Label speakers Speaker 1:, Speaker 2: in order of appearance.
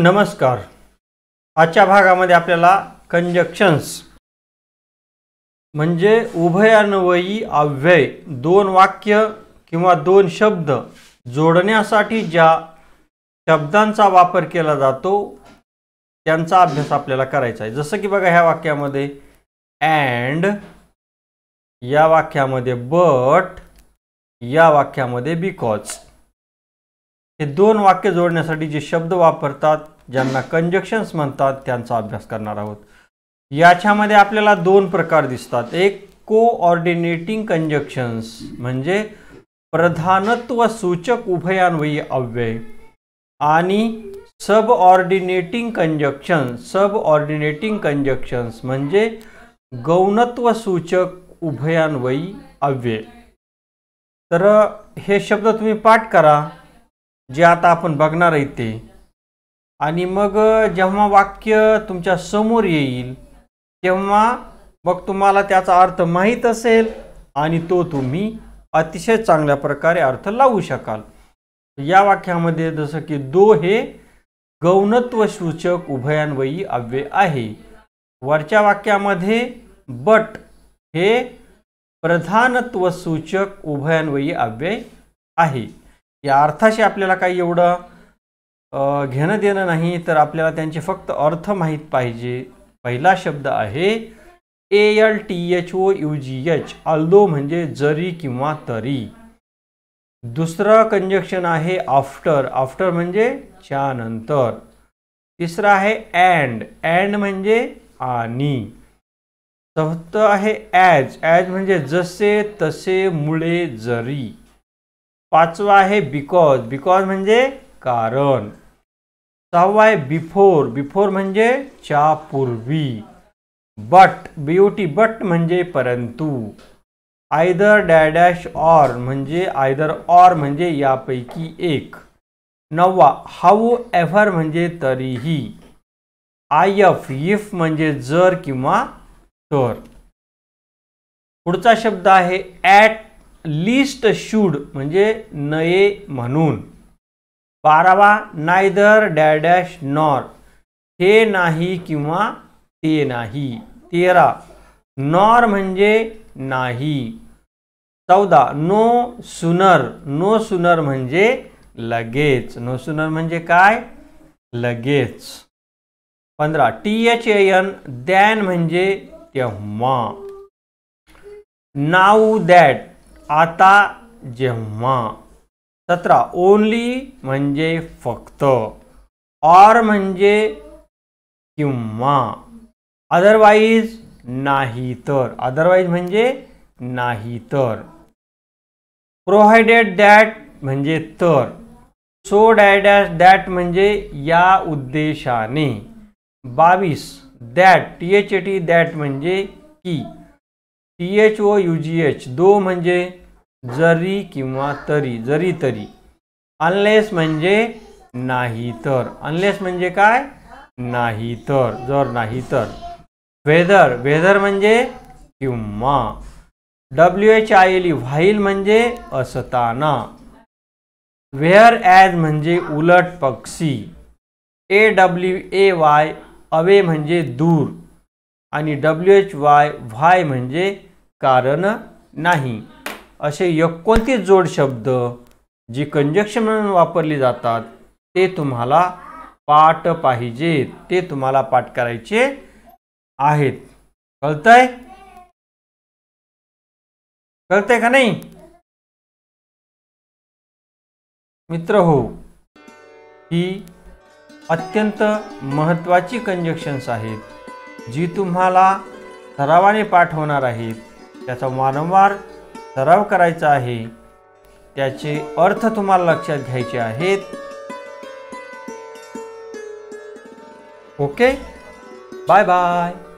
Speaker 1: नमस्कार आजच्या भागामध्ये आपल्याला कंजक्शन्स म्हणजे उभयान्वयी अव्यय दोन वाक्य किंवा दोन शब्द जोडण्यासाठी ज्या शब्दांचा वापर केला जातो त्यांचा अभ्यास आपल्याला करायचा आहे जसं की बघा ह्या वाक्यामध्ये अँड या वाक्यामध्ये बट या वाक्यामध्ये बिकॉज हे दोन वाक्य जोडण्यासाठी जे शब्द वापरतात ज्यांना कंजक्शन्स म्हणतात त्यांचा अभ्यास करणार आहोत याच्यामध्ये आपल्याला दोन प्रकार दिसतात एक कोऑर्डिनेटिंग कंजक्शन्स म्हणजे प्रधानत्व सूचक उभयान्वयी अव्यय आणि सब ऑर्डिनेटिंग कंजक्शन सब कंजक्शन्स म्हणजे गौणत्व सूचक उभयान्वयी अव्यय तर हे शब्द तुम्ही पाठ करा जे आता आपण बघणार आहे ते आणि मग जेव्हा वाक्य तुमच्या समोर येईल तेव्हा मग तुम्हाला त्याचा अर्थ माहीत असेल आणि तो तुम्ही अतिशय चांगल्या प्रकारे अर्थ लावू शकाल या वाक्यामध्ये जसं की दो हे गौणत्व सूचक उभयान्वयी अव्यय आहे वरच्या वाक्यामध्ये बट हे प्रधानत्व सूचक उभयान्वयी अव्यय आहे या अर्थाशी आपल्याला काही एवढं घेणं देणं नाही तर आपल्याला त्यांचे फक्त अर्थ माहीत पाहिजे पहिला शब्द आहे A L T H O U G H although म्हणजे जरी किंवा तरी दुसरं कंजक्शन आहे आफ्टर आफ्टर म्हणजे त्यानंतर तिसरं आहे अँड अँड म्हणजे आणि चौथं आहे ॲज ॲज म्हणजे जसे तसे मुळे जरी पाचवा आहे बिकॉज बिकॉज म्हणजे कारण सहावा आहे बिफोर बिफोर म्हणजे च्या पूर्वी बट बीओटी बट म्हणजे परंतु आयदर डॅडॅश ऑर म्हणजे आयदर ऑर म्हणजे यापैकी एक नववा हाऊ एव्हर म्हणजे तरीही आय एफ इफ म्हणजे जर किंवा तर पुढचा शब्द आहे ॲट लिस्ट शूड म्हणजे नये म्हणून बारावा नायदर डॅडॅश नॉर हे नाही किंवा ते नाही तेरा नॉर म्हणजे नाही चौदा नो सुनर नो सुनर म्हणजे लगेच नो सुनर म्हणजे काय लगेच पंधरा T H A N than म्हणजे तेव्हा नाऊ दॅट आता जेव्हा सतरा ओनली म्हणजे फक्त और म्हणजे किंवा अदरवाईज नाही तर अदरवाईज म्हणजे नाही तर प्रोव्हायडेड दॅट म्हणजे तर सो डॅट ॲज दॅट म्हणजे या उद्देशाने बावीस that T H A T that म्हणजे की T H O U G H though म्हणजे जरी किंवा तरी जरी तरी अनलेस म्हणजे नाही तर अनलेस म्हणजे काय नाही तर जर नाही तर वेदर वेदर म्हणजे किंवा W H I L while म्हणजे असताना वेअर ॲज म्हणजे उलट पक्षी A W A Y away म्हणजे दूर आणि डब्ल्यू एच वाय व्हाय म्हणजे कारण नाही असे एकोणतीस जोड शब्द जी कंजक्शन म्हणून वापरली जातात ते तुम्हाला पाठ पाहिजे, ते तुम्हाला पाठ करायचे आहेत कळतंय कळतंय का नाही मित्र हो ही अत्यंत महत्त्वाची कंजक्शन्स आहेत जी तुम्हाला ठरावाने पाठ आहेत त्याचा वारंवार सराव करायचा आहे त्याचे अर्थ तुम्हाला लक्षात घ्यायचे आहेत ओके बाय बाय